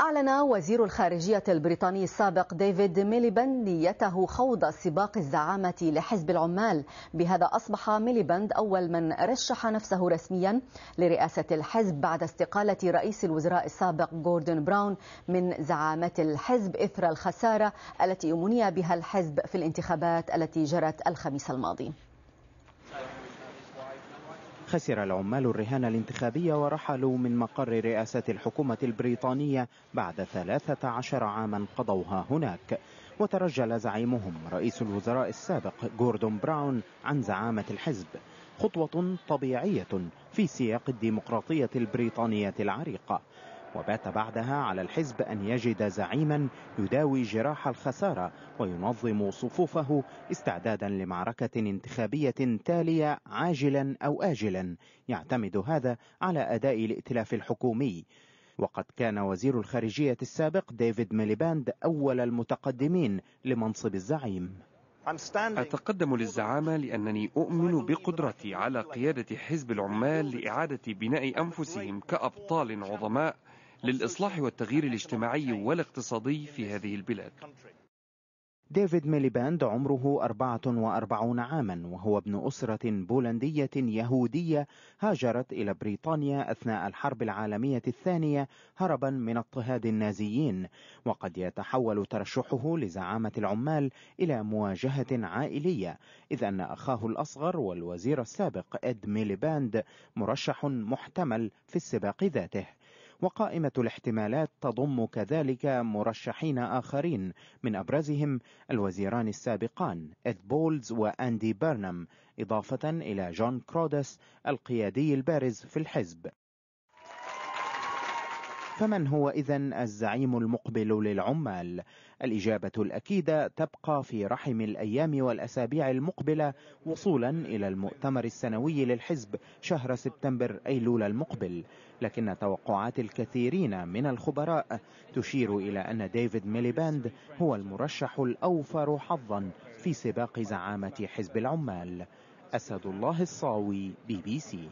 أعلن وزير الخارجية البريطاني السابق ديفيد ميليبند نيته خوض سباق الزعامة لحزب العمال بهذا أصبح ميليبند أول من رشح نفسه رسميا لرئاسة الحزب بعد استقالة رئيس الوزراء السابق جوردن براون من زعامة الحزب إثر الخسارة التي مني بها الحزب في الانتخابات التي جرت الخميس الماضي خسر العمال الرهان الانتخابي ورحلوا من مقر رئاسة الحكومة البريطانية بعد 13 عاما قضوها هناك وترجل زعيمهم رئيس الوزراء السابق جوردون براون عن زعامة الحزب خطوة طبيعية في سياق الديمقراطية البريطانية العريقة وبات بعدها على الحزب أن يجد زعيما يداوي جراح الخسارة وينظم صفوفه استعدادا لمعركة انتخابية تالية عاجلا أو آجلا يعتمد هذا على أداء الائتلاف الحكومي وقد كان وزير الخارجية السابق ديفيد ميليباند أول المتقدمين لمنصب الزعيم أتقدم للزعامة لأنني أؤمن بقدرتي على قيادة حزب العمال لإعادة بناء أنفسهم كأبطال عظماء للإصلاح والتغيير الاجتماعي والاقتصادي في هذه البلاد ديفيد ميليباند عمره 44 عاما وهو ابن أسرة بولندية يهودية هاجرت إلى بريطانيا أثناء الحرب العالمية الثانية هربا من اضطهاد النازيين وقد يتحول ترشحه لزعامة العمال إلى مواجهة عائلية إذ أن أخاه الأصغر والوزير السابق إد ميليباند مرشح محتمل في السباق ذاته وقائمة الاحتمالات تضم كذلك مرشحين آخرين من أبرزهم الوزيران السابقان إد بولز وأندي بيرنام إضافة إلى جون كرودس القيادي البارز في الحزب فمن هو إذا الزعيم المقبل للعمال؟ الإجابة الأكيدة تبقى في رحم الأيام والأسابيع المقبلة وصولا إلى المؤتمر السنوي للحزب شهر سبتمبر أيلول المقبل لكن توقعات الكثيرين من الخبراء تشير إلى أن ديفيد ميليباند هو المرشح الأوفر حظا في سباق زعامة حزب العمال أسد الله الصاوي بي بي سي